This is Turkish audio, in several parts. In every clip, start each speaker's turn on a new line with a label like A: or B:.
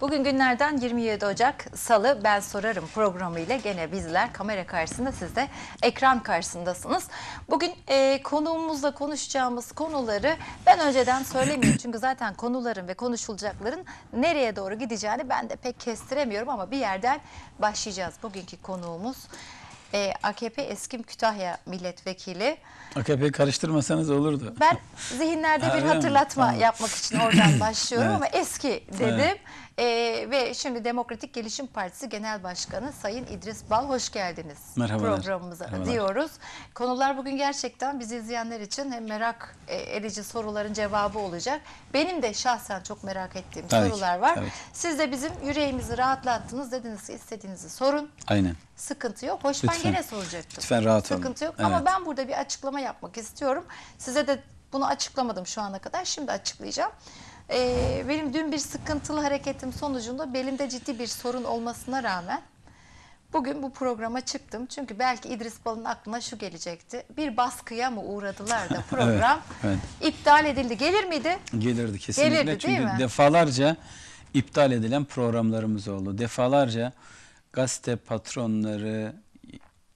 A: Bugün günlerden 27 Ocak Salı Ben Sorarım programı ile gene bizler kamera karşısında siz de ekran karşısındasınız. Bugün e, konuğumuzla konuşacağımız konuları ben önceden söylemiyorum. Çünkü zaten konuların ve konuşulacakların nereye doğru gideceğini ben de pek kestiremiyorum ama bir yerden başlayacağız. Bugünkü konuğumuz e, AKP Eskim Kütahya milletvekili.
B: AKP karıştırmasanız olurdu.
A: Ben zihinlerde bir hatırlatma yapmak için oradan başlıyorum evet. ama eski dedim. Evet. E, ve şimdi Demokratik Gelişim Partisi Genel Başkanı Sayın İdris Bal hoş geldiniz. Merhabalar. Programımıza Merhabalar. diyoruz. Konular bugün gerçekten bizi izleyenler için hem merak e, edici soruların cevabı olacak. Benim de şahsen çok merak ettiğim tabii sorular ki, var. Tabii. Siz de bizim yüreğimizi rahatlattınız. Dediniz ki istediğinizi sorun. Aynen. Sıkıntı yok. Hoş lütfen, ben gene soracaktım. Lütfen
B: rahat Sıkıntı olun. Sıkıntı yok evet. ama ben
A: burada bir açıklama yapmak istiyorum. Size de bunu açıklamadım şu ana kadar. Şimdi açıklayacağım. Ee, benim dün bir sıkıntılı hareketim sonucunda belimde ciddi bir sorun olmasına rağmen bugün bu programa çıktım. Çünkü belki İdris Bal'ın aklına şu gelecekti. Bir baskıya mı uğradılar da program evet, evet. iptal edildi. Gelir miydi?
B: Gelirdi kesinlikle. Gelirdi, Çünkü mi? defalarca iptal edilen programlarımız oldu. Defalarca gazete patronları,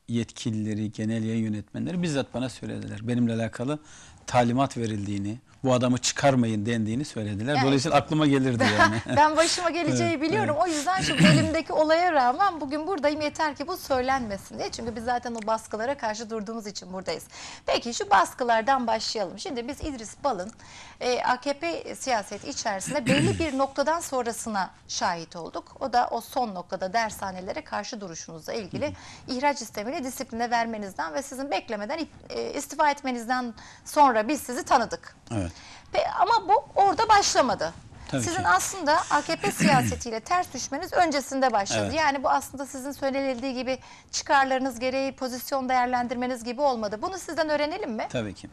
B: yetkilileri, genel yayın yönetmenleri bizzat bana söylediler. Benimle alakalı talimat verildiğini, bu adamı çıkarmayın dendiğini söylediler. Yani, Dolayısıyla aklıma gelirdi yani. ben
A: başıma geleceği biliyorum. Evet. O yüzden şu bölümdeki olaya rağmen bugün buradayım yeter ki bu söylenmesin diye. Çünkü biz zaten o baskılara karşı durduğumuz için buradayız. Peki şu baskılardan başlayalım. Şimdi biz İdris Bal'ın e, AKP siyaseti içerisinde belli bir noktadan sonrasına şahit olduk. O da o son noktada dershanelere karşı duruşunuzla ilgili ihraç sistemini disipline vermenizden ve sizin beklemeden e, istifa etmenizden sonra biz sizi tanıdık. Evet. Pe ama bu orada başlamadı. Tabii sizin ki. aslında AKP siyasetiyle ters düşmeniz öncesinde başladı. Evet. Yani bu aslında sizin söylenildiği gibi çıkarlarınız gereği pozisyon değerlendirmeniz gibi olmadı. Bunu sizden öğrenelim mi?
B: Tabii ki.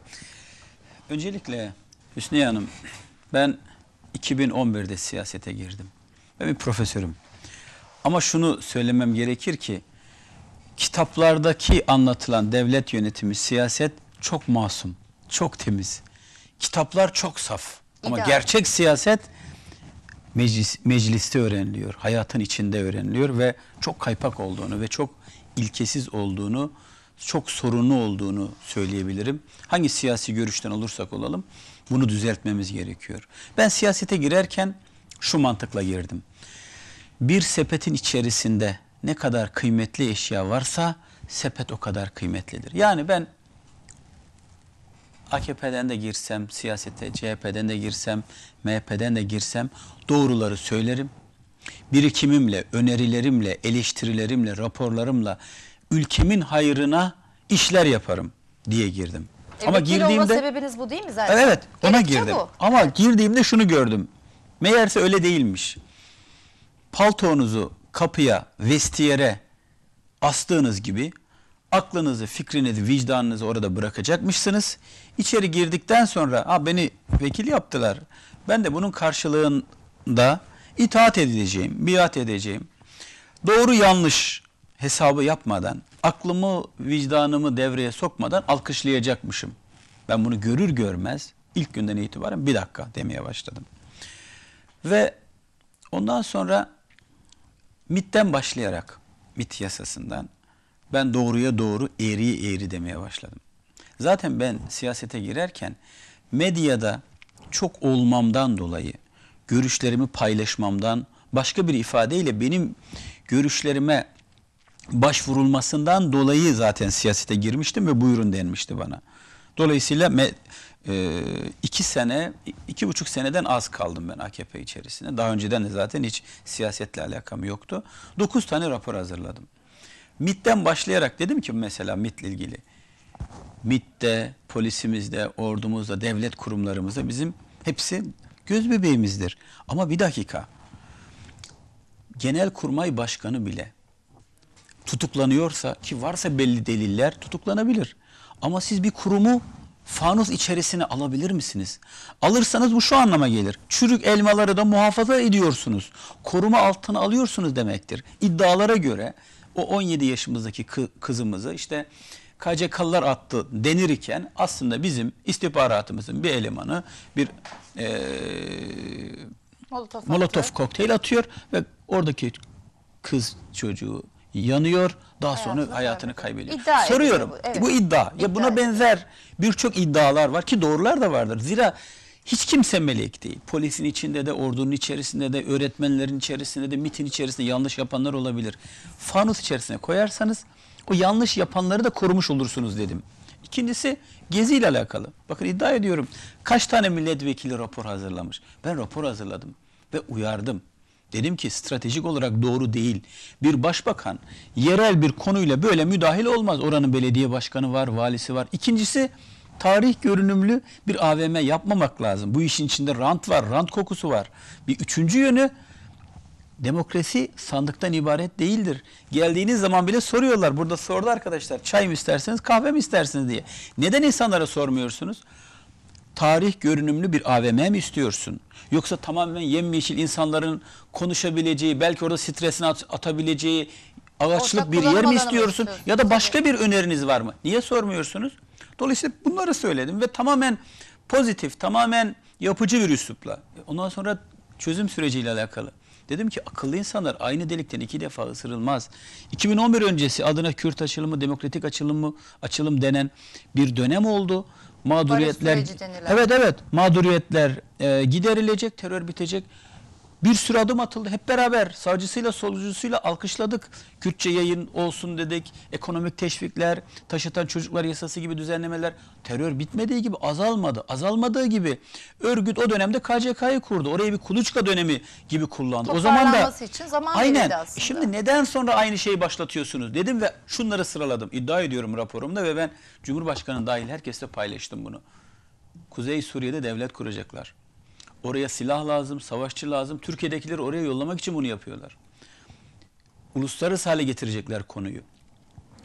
B: Öncelikle Hüsniye Hanım ben 2011'de siyasete girdim. Ben bir profesörüm. Ama şunu söylemem gerekir ki kitaplardaki anlatılan devlet yönetimi, siyaset çok masum, çok temiz kitaplar çok saf. Ama gerçek siyaset meclis, mecliste öğreniliyor. Hayatın içinde öğreniliyor ve çok kaypak olduğunu ve çok ilkesiz olduğunu, çok sorunlu olduğunu söyleyebilirim. Hangi siyasi görüşten olursak olalım bunu düzeltmemiz gerekiyor. Ben siyasete girerken şu mantıkla girdim. Bir sepetin içerisinde ne kadar kıymetli eşya varsa sepet o kadar kıymetlidir. Yani ben AKP'den de girsem siyasete, CHP'den de girsem, MHP'den de girsem doğruları söylerim. Birikimimle, önerilerimle, eleştirilerimle, raporlarımla ülkemin hayrına işler yaparım diye girdim. Evet, Ama girdiğimde
A: sebebiniz bu değil mi zaten? Evet,
B: ona Gerekçe girdim. Bu. Ama evet. girdiğimde şunu gördüm. Meğerse öyle değilmiş. Paltonuzu kapıya, vestiyere astığınız gibi aklınızı, fikrinizi, vicdanınızı orada bırakacakmışsınız. İçeri girdikten sonra ha beni vekil yaptılar. Ben de bunun karşılığında itaat edeceğim, biat edeceğim. Doğru yanlış hesabı yapmadan, aklımı, vicdanımı devreye sokmadan alkışlayacakmışım. Ben bunu görür görmez ilk günden itibaren bir dakika demeye başladım. Ve ondan sonra MIT'ten başlayarak, MIT yasasından ben doğruya doğru, eğriye eğri demeye başladım. Zaten ben siyasete girerken medyada çok olmamdan dolayı görüşlerimi paylaşmamdan başka bir ifadeyle benim görüşlerime başvurulmasından dolayı zaten siyasete girmiştim ve buyurun denmişti bana. Dolayısıyla me, e, iki sene, iki buçuk seneden az kaldım ben AKP içerisinde. Daha önceden de zaten hiç siyasetle alakam yoktu. Dokuz tane rapor hazırladım. MIT'ten başlayarak dedim ki mesela MIT'le ilgili. MIT'te, polisimizde, ordumuzda, devlet kurumlarımızda bizim hepsi göz bebeğimizdir. Ama bir dakika. genel kurmay Başkanı bile tutuklanıyorsa ki varsa belli deliller tutuklanabilir. Ama siz bir kurumu fanus içerisine alabilir misiniz? Alırsanız bu şu anlama gelir. Çürük elmaları da muhafaza ediyorsunuz. Koruma altına alıyorsunuz demektir. İddialara göre o 17 yaşımızdaki kızımızı işte KCK'lılar attı denirken aslında bizim istihbaratımızın bir elemanı bir e,
A: Molotof, molotof
B: kokteyl atıyor ve oradaki kız çocuğu yanıyor. Daha hayatını sonra hayatını kaybediyor. İddia Soruyorum. Bu, evet. bu iddia. iddia. Ya buna benzer birçok iddialar var ki doğrular da vardır. Zira hiç kimse melek değil. Polisin içinde de, ordunun içerisinde de, öğretmenlerin içerisinde de, mitin içerisinde yanlış yapanlar olabilir. Fanus içerisine koyarsanız o yanlış yapanları da korumuş olursunuz dedim. İkincisi gezi ile alakalı. Bakın iddia ediyorum kaç tane milletvekili rapor hazırlamış. Ben rapor hazırladım ve uyardım. Dedim ki stratejik olarak doğru değil. Bir başbakan yerel bir konuyla böyle müdahil olmaz. Oranın belediye başkanı var, valisi var. İkincisi tarih görünümlü bir AVM yapmamak lazım. Bu işin içinde rant var, rant kokusu var. Bir üçüncü yönü demokrasi sandıktan ibaret değildir. Geldiğiniz zaman bile soruyorlar. Burada sordu arkadaşlar çay mı istersiniz, kahve mi istersiniz diye. Neden insanlara sormuyorsunuz? tarih görünümlü bir AVM mi istiyorsun? Yoksa tamamen yemyeşil insanların konuşabileceği, belki orada stresini at atabileceği ağaçlık Ortak bir yer mi istiyorsun? Ya da başka bir öneriniz var mı? Niye sormuyorsunuz? Dolayısıyla bunları söyledim ve tamamen pozitif, tamamen yapıcı bir üslupla. Ondan sonra çözüm süreciyle alakalı. Dedim ki akıllı insanlar aynı delikten iki defa ısırılmaz. 2011 öncesi adına Kürt açılımı, demokratik açılımı, açılım denen bir dönem oldu. Mağduriyetler Evet evet. Mağduriyetler e, giderilecek, terör bitecek. Bir sürü adım atıldı. Hep beraber sağcısıyla solcusuyla alkışladık. Kürtçe yayın olsun dedik. Ekonomik teşvikler, taşıtan çocuklar yasası gibi düzenlemeler. Terör bitmediği gibi azalmadı. Azalmadığı gibi örgüt o dönemde KCK'yı kurdu. Orayı bir kuluçka dönemi gibi kullandı. O zaman da
A: için zaman aynen. Aslında.
B: Şimdi neden sonra aynı şeyi başlatıyorsunuz dedim ve şunları sıraladım. İddia ediyorum raporumda ve ben Cumhurbaşkanı dahil herkesle paylaştım bunu. Kuzey Suriye'de devlet kuracaklar. Oraya silah lazım, savaşçı lazım. Türkiye'dekileri oraya yollamak için bunu yapıyorlar. Uluslararası hale getirecekler konuyu.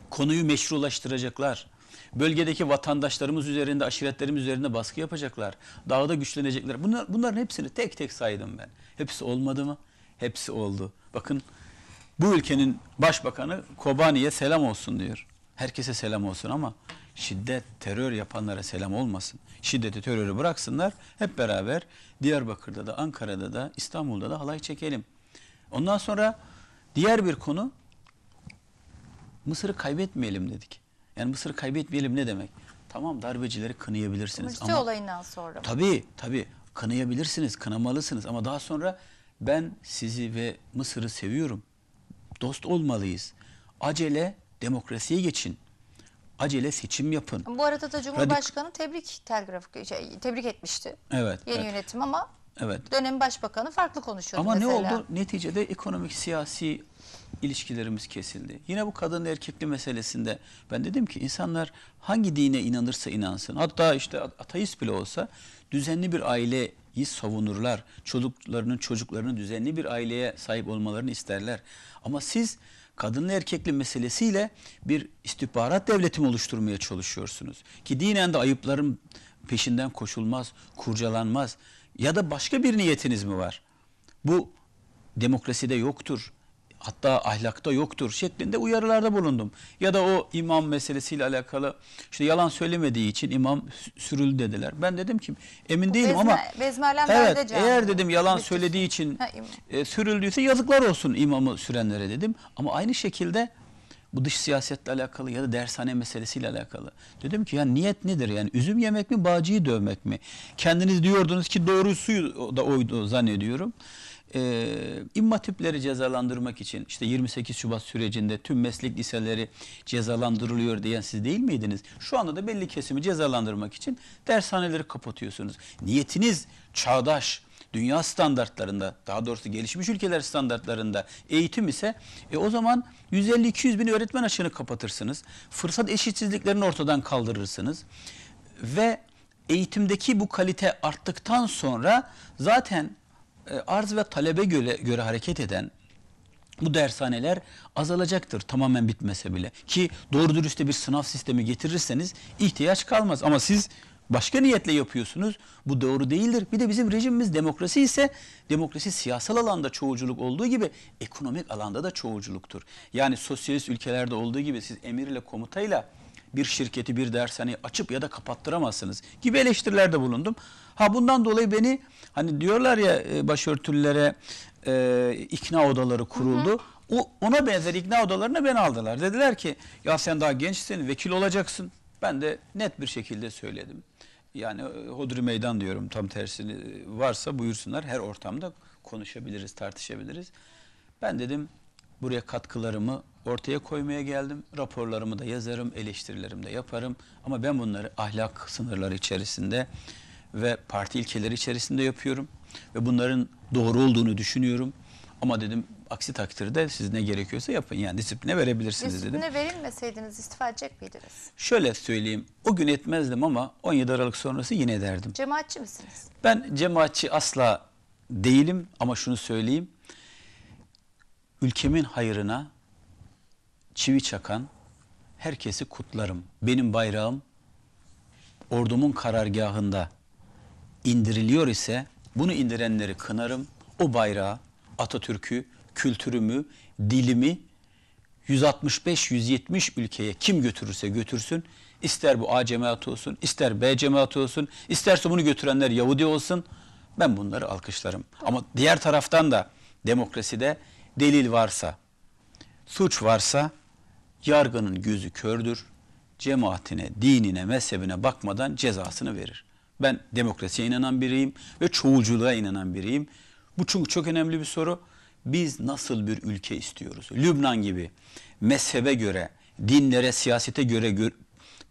B: Konuyu meşrulaştıracaklar. Bölgedeki vatandaşlarımız üzerinde, aşiretlerimiz üzerinde baskı yapacaklar. Dağda güçlenecekler. Bunlar, bunların hepsini tek tek saydım ben. Hepsi olmadı mı? Hepsi oldu. Bakın bu ülkenin başbakanı Kobani'ye selam olsun diyor. Herkese selam olsun ama şiddet, terör yapanlara selam olmasın. Şiddeti, terörü bıraksınlar. Hep beraber Diyarbakır'da da, Ankara'da da, İstanbul'da da halay çekelim. Ondan sonra diğer bir konu Mısır'ı kaybetmeyelim dedik. Yani Mısır'ı kaybetmeyelim ne demek? Tamam darbecileri kınayabilirsiniz. Mısır ama,
A: olayından sonra.
B: Tabii tabii kınayabilirsiniz, kınamalısınız ama daha sonra ben sizi ve Mısır'ı seviyorum. Dost olmalıyız. Acele demokrasiye geçin acele seçim yapın.
A: Bu arada da Cumhurbaşkanı tebrik telgraf şey, tebrik etmişti. Evet. Yeni evet. yönetim ama Evet. Dönem başbakanı farklı konuşuyordu Ama mesela. ne oldu?
B: Neticede ekonomik siyasi ilişkilerimiz kesildi. Yine bu kadın erkekli meselesinde ben dedim ki insanlar hangi dine inanırsa inansın. Hatta işte ateist bile olsa düzenli bir aileyi savunurlar. Çocuklarının çocuklarının düzenli bir aileye sahip olmalarını isterler. Ama siz Kadınla erkekli meselesiyle bir istihbarat devleti oluşturmaya çalışıyorsunuz? Ki dinen de ayıpların peşinden koşulmaz, kurcalanmaz. Ya da başka bir niyetiniz mi var? Bu demokraside yoktur hatta ahlakta yoktur şeklinde uyarılarda bulundum. Ya da o imam meselesiyle alakalı işte yalan söylemediği için imam sürüldü dediler. Ben dedim ki emin değilim
A: bezme, ama evet, eğer
B: dedim yalan Bütün. söylediği için e, sürüldüyse yazıklar olsun imamı sürenlere dedim. Ama aynı şekilde bu dış siyasetle alakalı ya da dershane meselesiyle alakalı. Dedim ki ya niyet nedir? Yani üzüm yemek mi, bağcıyı dövmek mi? Kendiniz diyordunuz ki doğrusu da oydu zannediyorum e, ee, immatipleri cezalandırmak için işte 28 Şubat sürecinde tüm meslek liseleri cezalandırılıyor diyen siz değil miydiniz? Şu anda da belli kesimi cezalandırmak için dershaneleri kapatıyorsunuz. Niyetiniz çağdaş, dünya standartlarında daha doğrusu gelişmiş ülkeler standartlarında eğitim ise e, o zaman 150-200 bin öğretmen açığını kapatırsınız. Fırsat eşitsizliklerini ortadan kaldırırsınız. Ve eğitimdeki bu kalite arttıktan sonra zaten e, arz ve talebe göre, göre hareket eden bu dershaneler azalacaktır tamamen bitmese bile. Ki doğru dürüst bir sınav sistemi getirirseniz ihtiyaç kalmaz. Ama siz başka niyetle yapıyorsunuz. Bu doğru değildir. Bir de bizim rejimimiz demokrasi ise demokrasi siyasal alanda çoğuculuk olduğu gibi ekonomik alanda da çoğuculuktur. Yani sosyalist ülkelerde olduğu gibi siz emirle komutayla bir şirketi, bir dershane açıp ya da kapattıramazsınız gibi eleştirilerde bulundum. Ha bundan dolayı beni hani diyorlar ya e, başörtülülere e, ikna odaları kuruldu. Hı hı. O, ona benzer ikna odalarını beni aldılar. Dediler ki ya sen daha gençsin, vekil olacaksın. Ben de net bir şekilde söyledim. Yani e, hodri meydan diyorum tam tersini e, varsa buyursunlar her ortamda konuşabiliriz, tartışabiliriz. Ben dedim Buraya katkılarımı ortaya koymaya geldim. Raporlarımı da yazarım, eleştirilerimi de yaparım. Ama ben bunları ahlak sınırları içerisinde ve parti ilkeleri içerisinde yapıyorum. Ve bunların doğru olduğunu düşünüyorum. Ama dedim aksi takdirde siz ne gerekiyorsa yapın. Yani disipline verebilirsiniz disipline dedim.
A: Disipline verilmeseydiniz istifa edecek miydiniz?
B: Şöyle söyleyeyim. O gün etmezdim ama 17 Aralık sonrası yine ederdim.
A: Cemaatçi misiniz?
B: Ben cemaatçi asla değilim ama şunu söyleyeyim ülkemin hayrına çivi çakan herkesi kutlarım. Benim bayrağım ordumun karargahında indiriliyor ise bunu indirenleri kınarım. O bayrağı, Atatürk'ü, kültürümü, dilimi 165-170 ülkeye kim götürürse götürsün, ister bu A cemaat olsun, ister B cemaat olsun, isterse bunu götürenler Yahudi olsun, ben bunları alkışlarım. Ama diğer taraftan da demokraside delil varsa, suç varsa yargının gözü kördür. Cemaatine, dinine, mezhebine bakmadan cezasını verir. Ben demokrasiye inanan biriyim ve çoğulculuğa inanan biriyim. Bu çünkü çok önemli bir soru. Biz nasıl bir ülke istiyoruz? Lübnan gibi mezhebe göre, dinlere, siyasete göre gö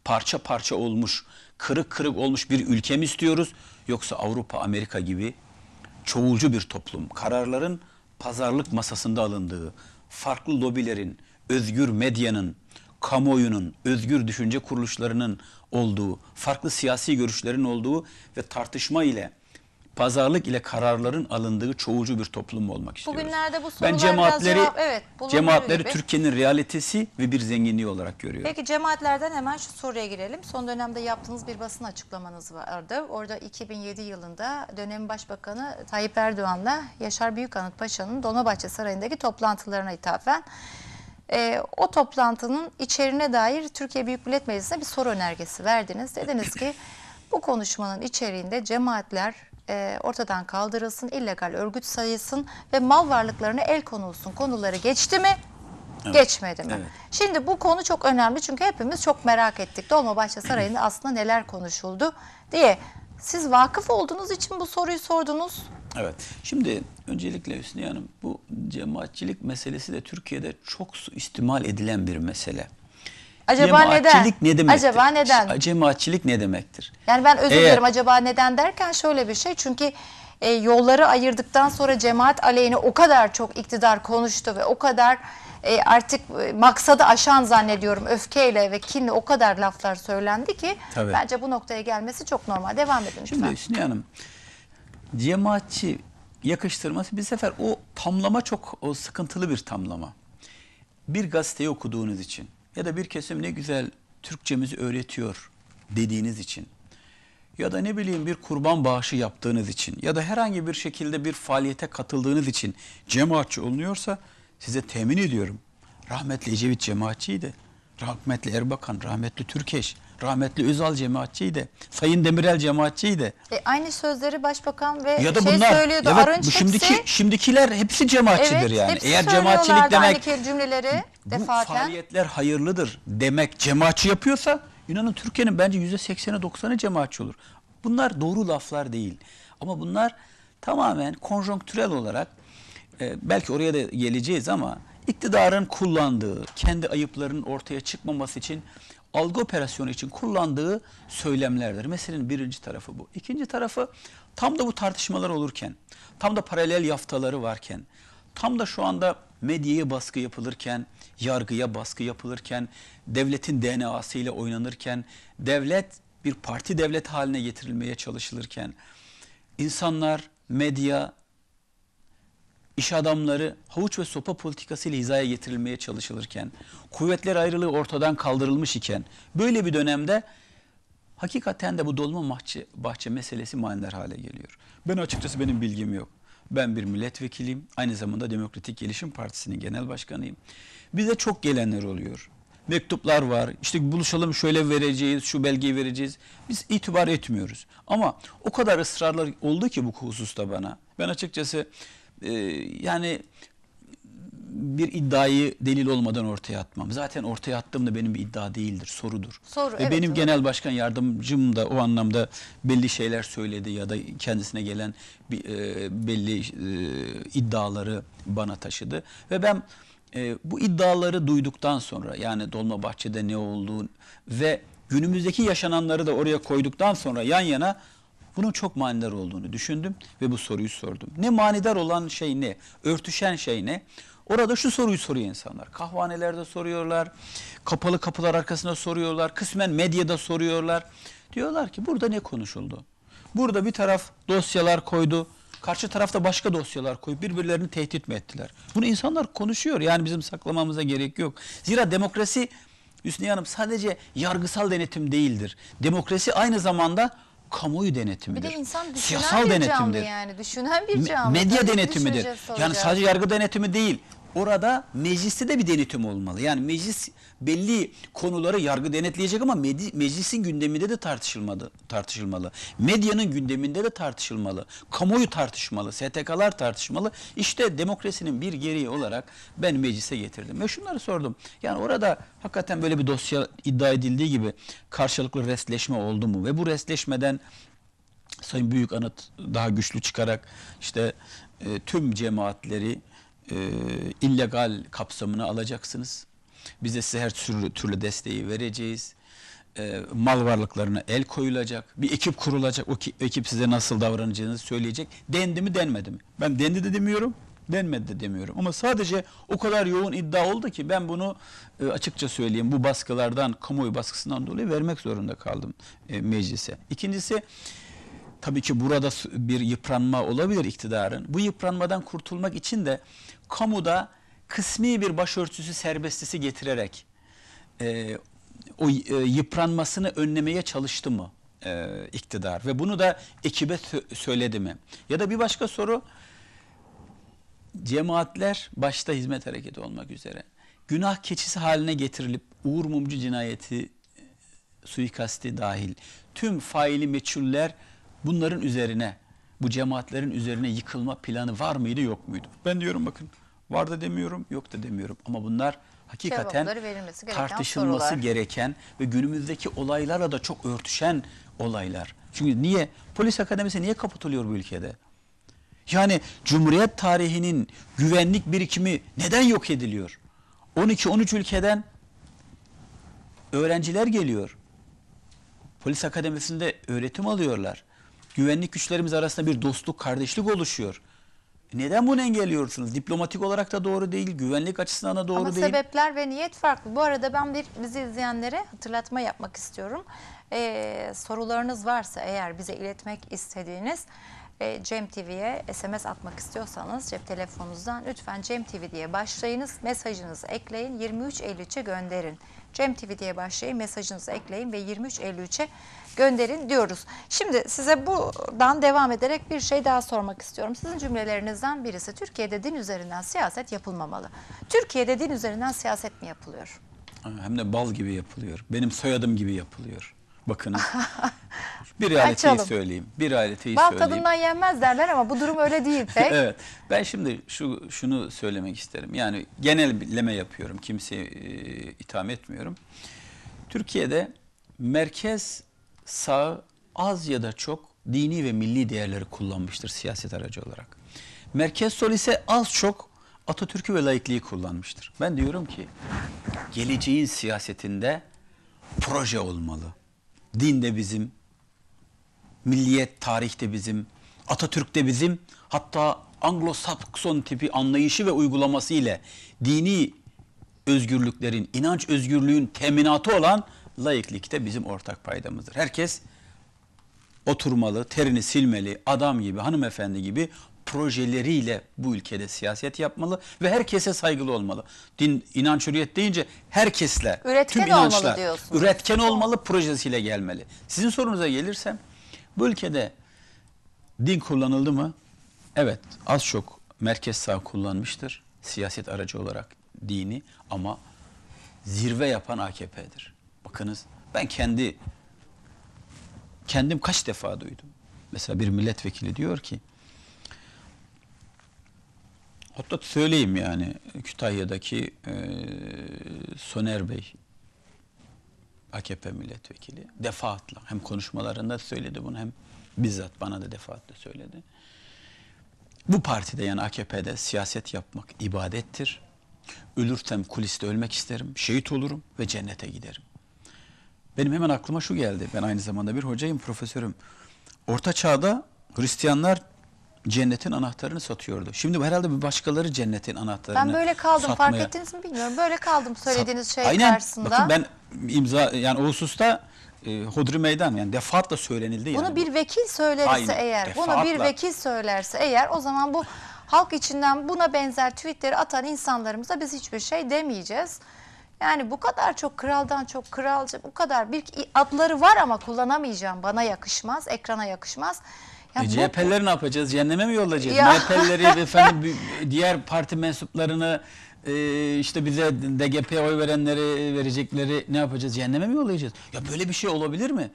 B: parça parça olmuş, kırık kırık olmuş bir ülke mi istiyoruz? Yoksa Avrupa, Amerika gibi çoğulcu bir toplum, kararların pazarlık masasında alındığı, farklı lobilerin, özgür medyanın, kamuoyunun, özgür düşünce kuruluşlarının olduğu, farklı siyasi görüşlerin olduğu ve tartışma ile pazarlık ile kararların alındığı çoğucu bir toplum olmak istiyoruz.
A: Bugünlerde bu sorular Ben cemaatleri, cevap, evet, cemaatleri Türkiye'nin
B: realitesi ve bir zenginliği olarak görüyorum.
A: Peki cemaatlerden hemen şu soruya girelim. Son dönemde yaptığınız bir basın açıklamanız vardı. Orada 2007 yılında dönem başbakanı Tayyip Erdoğan'la Yaşar Büyükanıt Paşa'nın Dolmabahçe Sarayı'ndaki toplantılarına ithafen e, o toplantının içeriğine dair Türkiye Büyük Millet Meclisi'ne bir soru önergesi verdiniz. Dediniz ki bu konuşmanın içeriğinde cemaatler e, ortadan kaldırılsın, illegal örgüt sayılsın ve mal varlıklarına el konulsun konuları geçti mi? Evet. Geçmedi mi? Evet. Şimdi bu konu çok önemli çünkü hepimiz çok merak ettik. Dolmabahçe Sarayı'nda aslında neler konuşuldu diye. Siz vakıf olduğunuz için bu soruyu sordunuz.
B: Evet. Şimdi öncelikle Hüsniye Hanım bu cemaatçilik meselesi de Türkiye'de çok istimal edilen bir mesele.
A: Acaba neden? ne demektir? Acaba neden?
B: Cemaatçilik ne demektir?
A: Yani ben özür dilerim acaba neden derken şöyle bir şey. Çünkü e, yolları ayırdıktan sonra cemaat aleyhine o kadar çok iktidar konuştu ve o kadar e, artık e, maksadı aşan zannediyorum öfkeyle ve kinle o kadar laflar söylendi ki Tabii. bence bu noktaya gelmesi çok normal. Devam edin lütfen. Şimdi
B: Hüsniye Hanım cemaatçi yakıştırması bir sefer o tamlama çok o sıkıntılı bir tamlama. Bir gazeteyi okuduğunuz için ya da bir kesim ne güzel Türkçemizi öğretiyor dediğiniz için ya da ne bileyim bir kurban bağışı yaptığınız için ya da herhangi bir şekilde bir faaliyete katıldığınız için cemaatçi olunuyorsa size temin ediyorum. Rahmetli Ecevit cemaatçiydi rahmetli Erbakan, rahmetli Türkeş, rahmetli Özal cemaatçiydi. Sayın Demirel cemaatçiydi.
A: E aynı sözleri başbakan ve ya da şey bunlar, söylüyordu. Evet, Arınç bu şimdiki
B: hepsi, şimdikiler hepsi cemaatçidir evet, yani. Hepsi Eğer cemaatçilik demek
A: aynı cümleleri bu defaten. faaliyetler
B: hayırlıdır demek cemaatçi yapıyorsa inanın Türkiye'nin bence yüzde %80'e 90'ı cemaatçi olur. Bunlar doğru laflar değil. Ama bunlar tamamen konjonktürel olarak e, belki oraya da geleceğiz ama iktidarın kullandığı, kendi ayıplarının ortaya çıkmaması için algı operasyonu için kullandığı söylemlerdir. Meselenin birinci tarafı bu. İkinci tarafı tam da bu tartışmalar olurken, tam da paralel yaftaları varken, tam da şu anda medyaya baskı yapılırken, yargıya baskı yapılırken, devletin DNA'sı ile oynanırken, devlet bir parti devlet haline getirilmeye çalışılırken, insanlar, medya, iş adamları havuç ve sopa politikası ile hizaya getirilmeye çalışılırken, kuvvetler ayrılığı ortadan kaldırılmış iken, böyle bir dönemde hakikaten de bu dolma bahçe, bahçe meselesi manidar hale geliyor. Ben açıkçası benim bilgim yok. Ben bir milletvekiliyim. Aynı zamanda Demokratik Gelişim Partisi'nin genel başkanıyım. Bize çok gelenler oluyor. Mektuplar var. İşte buluşalım şöyle vereceğiz, şu belgeyi vereceğiz. Biz itibar etmiyoruz. Ama o kadar ısrarlar oldu ki bu hususta bana. Ben açıkçası e, yani bir iddiayı delil olmadan ortaya atmam. Zaten ortaya attığım da benim bir iddia değildir, sorudur. Soru, Ve evet, benim evet. genel başkan yardımcım da o anlamda belli şeyler söyledi ya da kendisine gelen bir, e, belli e, iddiaları bana taşıdı. Ve ben e, bu iddiaları duyduktan sonra yani Dolmabahçe'de ne olduğu ve günümüzdeki yaşananları da oraya koyduktan sonra yan yana bunun çok manidar olduğunu düşündüm ve bu soruyu sordum. Ne manidar olan şey ne? Örtüşen şey ne? Orada şu soruyu soruyor insanlar. Kahvanelerde soruyorlar, kapalı kapılar arkasında soruyorlar, kısmen medyada soruyorlar. Diyorlar ki burada ne konuşuldu? Burada bir taraf dosyalar koydu, karşı tarafta başka dosyalar koyup birbirlerini tehdit mi ettiler? Bunu insanlar konuşuyor yani bizim saklamamıza gerek yok. Zira demokrasi Hüsniye Hanım sadece yargısal denetim değildir. Demokrasi aynı zamanda kamuoyu denetimidir. Bir
A: de insan düşünen Siyasal bir denetimdir. canlı yani. Düşünen bir canlı. Medya Tabii denetimidir. Yani sadece yargı
B: denetimi değil orada mecliste de bir denetim olmalı. Yani meclis belli konuları yargı denetleyecek ama meclisin gündeminde de tartışılmadı, tartışılmalı. Medyanın gündeminde de tartışılmalı. Kamuoyu tartışmalı, STK'lar tartışmalı. İşte demokrasinin bir gereği olarak ben meclise getirdim. Ve şunları sordum. Yani orada hakikaten böyle bir dosya iddia edildiği gibi karşılıklı restleşme oldu mu? Ve bu restleşmeden Sayın Büyük Anıt daha güçlü çıkarak işte e, tüm cemaatleri e, illegal kapsamını alacaksınız. Biz de size her türlü, türlü desteği vereceğiz. E, mal varlıklarına el koyulacak. Bir ekip kurulacak. O ki, ekip size nasıl davranacağını söyleyecek. Dendi mi denmedi mi? Ben dendi de demiyorum. Denmedi de demiyorum. Ama sadece o kadar yoğun iddia oldu ki ben bunu e, açıkça söyleyeyim. Bu baskılardan, kamuoyu baskısından dolayı vermek zorunda kaldım e, meclise. İkincisi tabii ki burada bir yıpranma olabilir iktidarın. Bu yıpranmadan kurtulmak için de kamuda kısmi bir başörtüsü serbestisi getirerek e, o e, yıpranmasını önlemeye çalıştı mı e, iktidar ve bunu da ekibe söyledi mi? Ya da bir başka soru cemaatler başta hizmet hareketi olmak üzere günah keçisi haline getirilip Uğur Mumcu cinayeti e, suikasti dahil tüm faili meçhuller bunların üzerine bu cemaatlerin üzerine yıkılma planı var mıydı yok muydu? Ben diyorum bakın var da demiyorum yok da demiyorum ama bunlar hakikaten
A: tartışılması sorular.
B: gereken ve günümüzdeki olaylarla da çok örtüşen olaylar. Çünkü niye? Polis akademisi niye kapatılıyor bu ülkede? Yani Cumhuriyet tarihinin güvenlik birikimi neden yok ediliyor? 12-13 ülkeden öğrenciler geliyor. Polis akademisinde öğretim alıyorlar güvenlik güçlerimiz arasında bir dostluk, kardeşlik oluşuyor. Neden bunu engelliyorsunuz? Diplomatik olarak da doğru değil, güvenlik açısından da doğru Ama değil. Ama
A: sebepler ve niyet farklı. Bu arada ben bir bizi izleyenlere hatırlatma yapmak istiyorum. Ee, sorularınız varsa eğer bize iletmek istediğiniz e, Cem TV'ye SMS atmak istiyorsanız cep telefonunuzdan lütfen Cem TV diye başlayınız. Mesajınızı ekleyin 23.53'e gönderin. Cem TV diye başlayın mesajınızı ekleyin ve 23.53'e gönderin diyoruz. Şimdi size buradan devam ederek bir şey daha sormak istiyorum. Sizin cümlelerinizden birisi Türkiye'de din üzerinden siyaset yapılmamalı. Türkiye'de din üzerinden siyaset mi yapılıyor?
B: Hem de bal gibi yapılıyor. Benim soyadım gibi yapılıyor. Bakın bir realiteyi söyleyeyim. Bir realiteyi Bal söyleyeyim. Bal tadından
A: yenmez derler ama bu durum öyle değil pek. evet.
B: Ben şimdi şu şunu söylemek isterim. Yani genelleme yapıyorum. Kimseye e, itham etmiyorum. Türkiye'de merkez sağ az ya da çok dini ve milli değerleri kullanmıştır siyaset aracı olarak. Merkez sol ise az çok Atatürk'ü ve laikliği kullanmıştır. Ben diyorum ki geleceğin siyasetinde proje olmalı. Din de bizim, milliyet tarih de bizim, Atatürk de bizim. Hatta Anglo-Sakson tipi anlayışı ve uygulaması ile dini özgürlüklerin, inanç özgürlüğün teminatı olan laiklikte bizim ortak paydamızdır. Herkes oturmalı, terini silmeli, adam gibi, hanımefendi gibi projeleriyle bu ülkede siyaset yapmalı ve herkese saygılı olmalı. Din inanç hürriyet deyince herkesle üretken tüm inançlar olmalı diyorsunuz. üretken olmalı, projesiyle gelmeli. Sizin sorunuza gelirsem bu ülkede din kullanıldı mı? Evet, az çok merkez sağ kullanmıştır siyaset aracı olarak dini ama zirve yapan AKP'dir. Bakınız ben kendi kendim kaç defa duydum. Mesela bir milletvekili diyor ki hatta söyleyeyim yani Kütahya'daki e, Soner Bey AKP milletvekili defaatla hem konuşmalarında söyledi bunu hem bizzat bana da defaatle söyledi. Bu partide yani AKP'de siyaset yapmak ibadettir. Ölürsem kuliste ölmek isterim, şehit olurum ve cennete giderim. Benim hemen aklıma şu geldi. Ben aynı zamanda bir hocayım, profesörüm. Orta çağda Hristiyanlar cennetin anahtarını satıyordu. Şimdi herhalde bir başkaları cennetin anahtarını Ben böyle kaldım satmaya... fark ettiniz
A: mi bilmiyorum. Böyle kaldım söylediğiniz Sat... şey Aynen. karşısında. Bakın ben
B: imza yani Ağustos'ta e, Hodri Meydan yani defaatla söylenildi. Bunu yani.
A: bir vekil söylerse Aynen, eğer, defaatla. bunu bir vekil söylerse eğer o zaman bu halk içinden buna benzer tweetleri atan insanlarımıza biz hiçbir şey demeyeceğiz. Yani bu kadar çok kraldan çok kralcı bu kadar bir adları var ama kullanamayacağım. Bana yakışmaz, ekrana yakışmaz. Ya e, CHP'leri
B: ne yapacağız? Cehenneme mi yollayacağız? Ya. MHP'leri, efendim, diğer parti mensuplarını e, işte bize DGP'ye oy verenleri verecekleri ne yapacağız? Cehenneme mi yollayacağız? Ya böyle bir şey olabilir mi?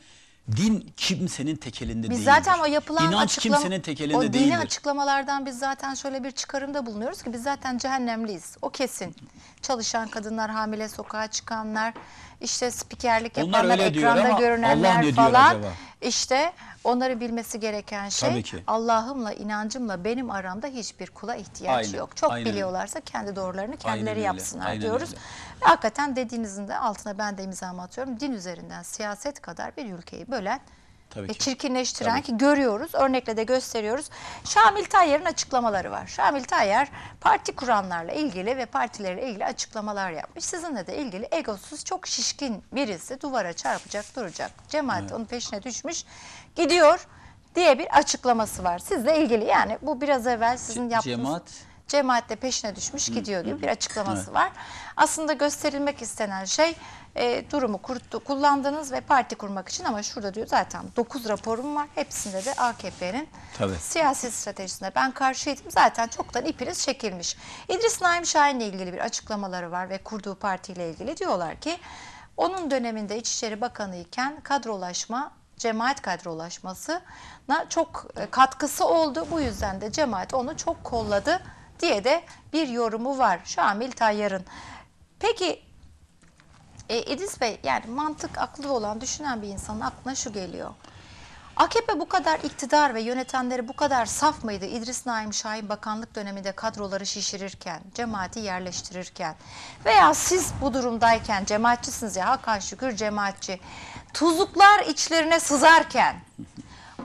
B: Din kimsenin tekelinde değil. Biz değildir. zaten o yapılan İnanç kimsenin tekelinde o dini değildir.
A: açıklamalardan biz zaten şöyle bir çıkarımda bulunuyoruz ki biz zaten cehennemliyiz. O kesin. Çalışan kadınlar, hamile sokağa çıkanlar, işte spikerlik Onlar yapanlar, öyle diyor ekranda Allah görünenler ne diyor falan. acaba? İşte onları bilmesi gereken şey Allah'ımla, inancımla benim aramda hiçbir kula ihtiyaç Aynen, yok. Çok aynen biliyorlarsa kendi doğrularını kendileri öyle, yapsınlar aynen diyoruz. öyle. Hakikaten dediğinizin de altına ben de imzamı atıyorum. Din üzerinden siyaset kadar bir ülkeyi bölen Tabii ve ki. çirkinleştiren Tabii. ki görüyoruz. Örnekle de gösteriyoruz. Şamil Tayyar'ın açıklamaları var. Şamil Tayyar parti kuranlarla ilgili ve partilerle ilgili açıklamalar yapmış. Sizinle de ilgili egosuz çok şişkin birisi duvara çarpacak duracak. Cemaat evet. onun peşine düşmüş. Gidiyor diye bir açıklaması var. Sizle ilgili yani bu biraz evvel sizin yaptığınız... Cemaat cemaatle peşine düşmüş gidiyor gibi bir açıklaması evet. var. Aslında gösterilmek istenen şey e, durumu kurttu, kullandınız ve parti kurmak için ama şurada diyor zaten 9 raporum var. Hepsinde de AKP'nin siyasi stratejisine ben karşıydım. Zaten çoktan ipiniz çekilmiş. İdris Naim Şahin ile ilgili bir açıklamaları var ve kurduğu partiyle ilgili diyorlar ki onun döneminde İçişleri Bakanı iken kadrolaşma cemaat kadrolaşmasına çok e, katkısı oldu. Bu yüzden de cemaat onu çok kolladı diye de bir yorumu var Şamil Tayyar'ın. Peki e, İdris Bey yani mantık aklı olan düşünen bir insanın aklına şu geliyor. AKP bu kadar iktidar ve yönetenleri bu kadar saf mıydı? İdris Naim Şahin bakanlık döneminde kadroları şişirirken, cemaati yerleştirirken veya siz bu durumdayken cemaatçisiniz ya Hakan Şükür cemaatçi. Tuzluklar içlerine sızarken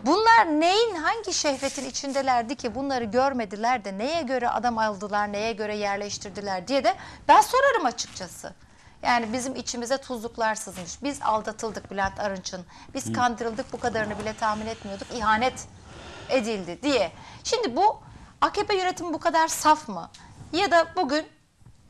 A: Bunlar neyin hangi şehvetin içindelerdi ki bunları görmediler de neye göre adam aldılar neye göre yerleştirdiler diye de ben sorarım açıkçası. Yani bizim içimize tuzluklar sızmış. Biz aldatıldık Bülent Arınç'ın. Biz kandırıldık bu kadarını bile tahmin etmiyorduk. İhanet edildi diye. Şimdi bu AKP yönetimi bu kadar saf mı? Ya da bugün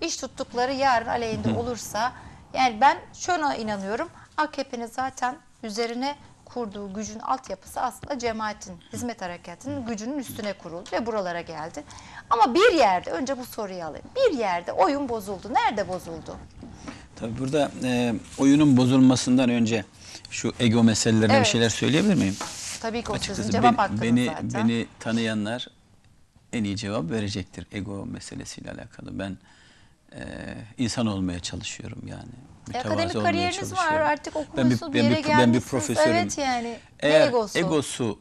A: iş tuttukları yarın aleyhinde olursa yani ben şuna inanıyorum. AKP'nin zaten üzerine kurduğu gücün altyapısı aslında cemaatin, hizmet hareketinin gücünün üstüne kuruldu ve buralara geldi. Ama bir yerde, önce bu soruyu alayım. Bir yerde oyun bozuldu. Nerede bozuldu?
B: Tabii burada e, oyunun bozulmasından önce şu ego meselelerine evet. bir şeyler söyleyebilir miyim?
A: Tabii ki o Açıkçası sizin cevap hakkınız beni, zaten.
B: Beni tanıyanlar en iyi cevap verecektir ego meselesiyle alakalı. Ben insan olmaya çalışıyorum yani. Akademik kariyeriniz var
A: artık okumuşsunuz ben bir, ben bir yere bir, Ben bir profesörüm. Evet yani Eğer ne egosu?
B: egosu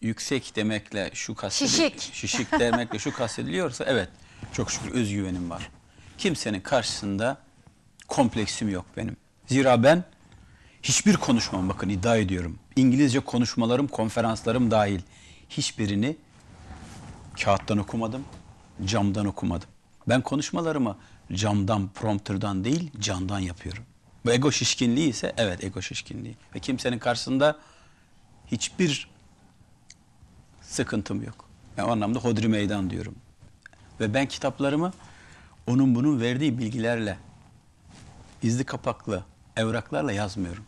B: yüksek demekle şu kastediliyor. Şişik. Şişik demekle şu kastediliyorsa evet çok şükür özgüvenim var. Kimsenin karşısında kompleksim yok benim. Zira ben hiçbir konuşmam bakın iddia ediyorum. İngilizce konuşmalarım, konferanslarım dahil hiçbirini kağıttan okumadım, camdan okumadım. Ben konuşmalarımı camdan, prompterdan değil, candan yapıyorum. Bu ego şişkinliği ise evet ego şişkinliği. Ve kimsenin karşısında hiçbir sıkıntım yok. Yani o anlamda hodri meydan diyorum. Ve ben kitaplarımı onun bunun verdiği bilgilerle, izli kapaklı evraklarla yazmıyorum.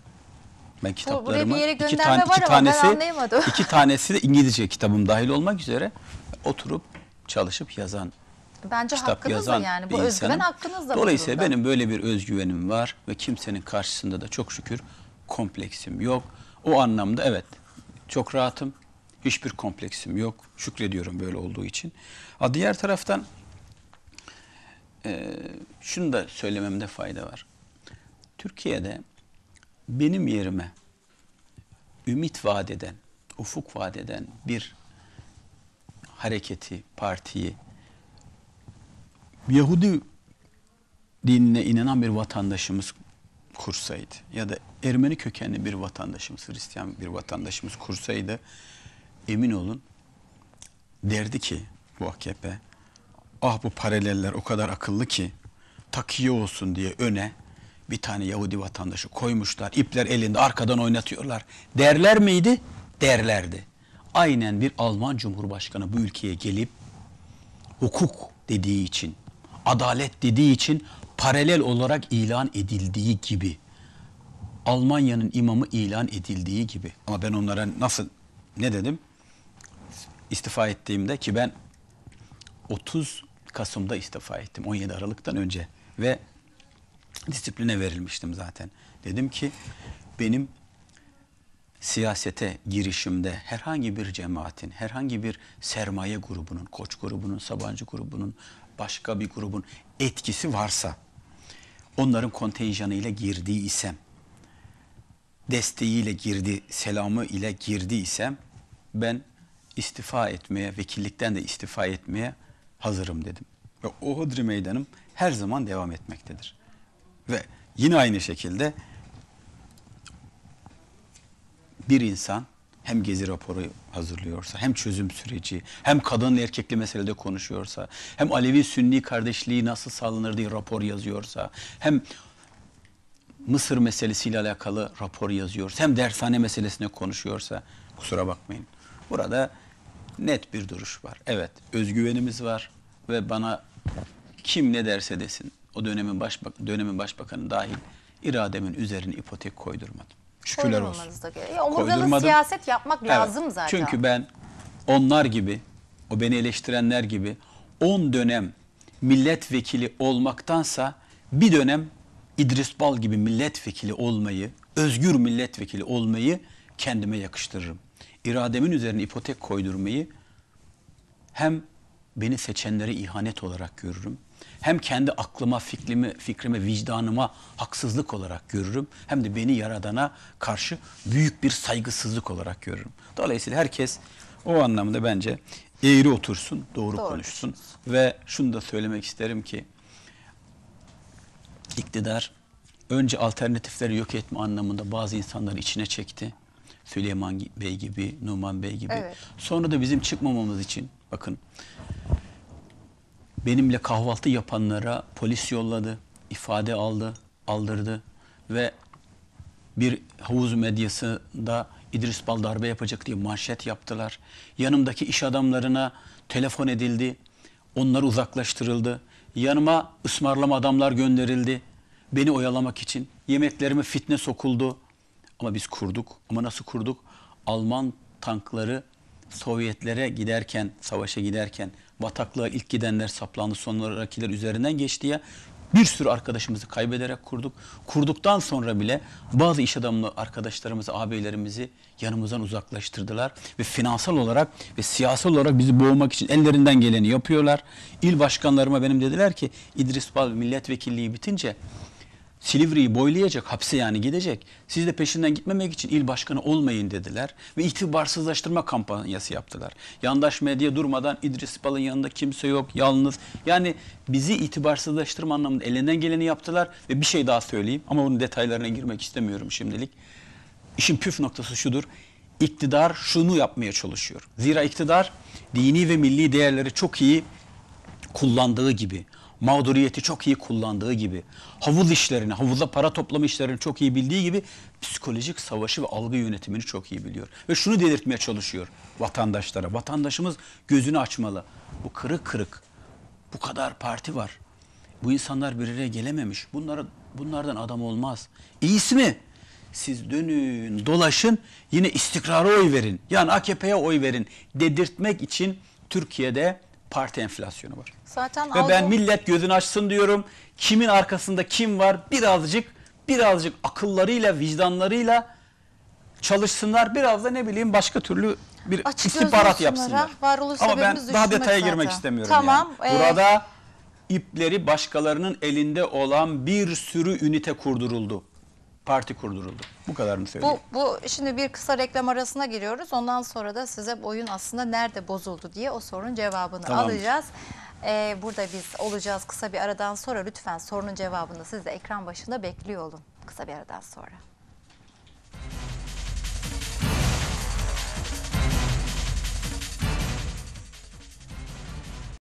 B: Ben kitaplarımı iki, tane, iki tanesi, iki tanesi de İngilizce kitabım dahil olmak üzere oturup çalışıp yazan
A: Bence kitap hakkınız yazan da yani. Bu bir özgüven hakkınız da. Dolayısıyla benim
B: böyle bir özgüvenim var ve kimsenin karşısında da çok şükür kompleksim yok. O anlamda evet çok rahatım. Hiçbir kompleksim yok. Şükrediyorum böyle olduğu için. Ha, diğer taraftan e, şunu da söylememde fayda var. Türkiye'de benim yerime ümit vaat ufuk vaat bir hareketi, partiyi Yahudi dinine inanan bir vatandaşımız kursaydı ya da Ermeni kökenli bir vatandaşımız, Hristiyan bir vatandaşımız kursaydı emin olun derdi ki bu AKP ah bu paraleller o kadar akıllı ki takiye olsun diye öne bir tane Yahudi vatandaşı koymuşlar. ipler elinde arkadan oynatıyorlar. Derler miydi? Derlerdi. Aynen bir Alman Cumhurbaşkanı bu ülkeye gelip hukuk dediği için adalet dediği için paralel olarak ilan edildiği gibi. Almanya'nın imamı ilan edildiği gibi. Ama ben onlara nasıl ne dedim? İstifa ettiğimde ki ben 30 Kasım'da istifa ettim. 17 Aralık'tan önce ve disipline verilmiştim zaten. Dedim ki benim siyasete girişimde herhangi bir cemaatin, herhangi bir sermaye grubunun, koç grubunun, Sabancı grubunun, başka bir grubun etkisi varsa, onların kontenjanıyla girdiği isem, desteğiyle girdi, selamı ile girdi isem, ben istifa etmeye, vekillikten de istifa etmeye hazırım dedim. Ve o Hıdri Meydanım her zaman devam etmektedir. Ve yine aynı şekilde bir insan hem gezi raporu hazırlıyorsa, hem çözüm süreci, hem kadın erkekli meselede konuşuyorsa, hem Alevi-Sünni kardeşliği nasıl sağlanır diye rapor yazıyorsa, hem Mısır meselesiyle alakalı rapor yazıyorsa, hem dershane meselesine konuşuyorsa, kusura bakmayın. Burada net bir duruş var. Evet, özgüvenimiz var ve bana kim ne derse desin, o dönemin, başbak dönemin başbakanı dahil irademin üzerine ipotek koydurmadım. Şükürler olsun.
A: Ya, siyaset yapmak evet. lazım zaten. Çünkü
B: ben onlar gibi, o beni eleştirenler gibi 10 dönem milletvekili olmaktansa bir dönem İdris Bal gibi milletvekili olmayı, özgür milletvekili olmayı kendime yakıştırırım. İrademin üzerine ipotek koydurmayı hem beni seçenlere ihanet olarak görürüm hem kendi aklıma, fikrimi, fikrime, vicdanıma haksızlık olarak görürüm hem de beni yaradana karşı büyük bir saygısızlık olarak görürüm. Dolayısıyla herkes o anlamda bence eğri otursun, doğru, doğru konuşsun ve şunu da söylemek isterim ki iktidar önce alternatifleri yok etme anlamında bazı insanları içine çekti. Süleyman Bey gibi, Numan Bey gibi. Evet. Sonra da bizim çıkmamamız için bakın benimle kahvaltı yapanlara polis yolladı, ifade aldı, aldırdı ve bir havuz medyasında İdris Bal darbe yapacak diye manşet yaptılar. Yanımdaki iş adamlarına telefon edildi. Onlar uzaklaştırıldı. Yanıma ısmarlama adamlar gönderildi. Beni oyalamak için. Yemeklerime fitne sokuldu. Ama biz kurduk. Ama nasıl kurduk? Alman tankları Sovyetlere giderken, savaşa giderken bataklığa ilk gidenler saplandı sonrakiler üzerinden geçti ya. Bir sürü arkadaşımızı kaybederek kurduk. Kurduktan sonra bile bazı iş adamlı arkadaşlarımızı, ağabeylerimizi yanımızdan uzaklaştırdılar. Ve finansal olarak ve siyasal olarak bizi boğmak için ellerinden geleni yapıyorlar. İl başkanlarıma benim dediler ki İdris Bal milletvekilliği bitince Silivri'yi boylayacak, hapse yani gidecek. Siz de peşinden gitmemek için il başkanı olmayın dediler ve itibarsızlaştırma kampanyası yaptılar. Yandaş medya durmadan İdris Bal'ın yanında kimse yok, yalnız. Yani bizi itibarsızlaştırma anlamında elinden geleni yaptılar ve bir şey daha söyleyeyim ama bunun detaylarına girmek istemiyorum şimdilik. İşin püf noktası şudur. İktidar şunu yapmaya çalışıyor. Zira iktidar dini ve milli değerleri çok iyi kullandığı gibi mağduriyeti çok iyi kullandığı gibi, havuz işlerini, havuzda para toplama işlerini çok iyi bildiği gibi psikolojik savaşı ve algı yönetimini çok iyi biliyor. Ve şunu delirtmeye çalışıyor vatandaşlara. Vatandaşımız gözünü açmalı. Bu kırık kırık, bu kadar parti var. Bu insanlar bir araya gelememiş. Bunlara, bunlardan adam olmaz. İyisi mi? Siz dönün, dolaşın, yine istikrara oy verin. Yani AKP'ye oy verin. Dedirtmek için Türkiye'de parti enflasyonu var.
A: Zaten Ve ben
B: millet gözünü açsın diyorum. Kimin arkasında kim var birazcık birazcık akıllarıyla vicdanlarıyla çalışsınlar. Biraz da ne bileyim başka türlü bir Açık istihbarat yapsınlar. Varoluş Ama ben daha detaya zaten. girmek istemiyorum. Tamam. Yani. Ee... Burada ipleri başkalarının elinde olan bir sürü ünite kurduruldu parti kurduruldu. Bu kadarını söyleyeyim.
A: Bu, bu şimdi bir kısa reklam arasına giriyoruz. Ondan sonra da size oyun aslında nerede bozuldu diye o sorunun cevabını Tamamdır. alacağız. Ee, burada biz olacağız kısa bir aradan sonra. Lütfen sorunun cevabını siz de ekran başında bekliyor olun kısa bir aradan sonra.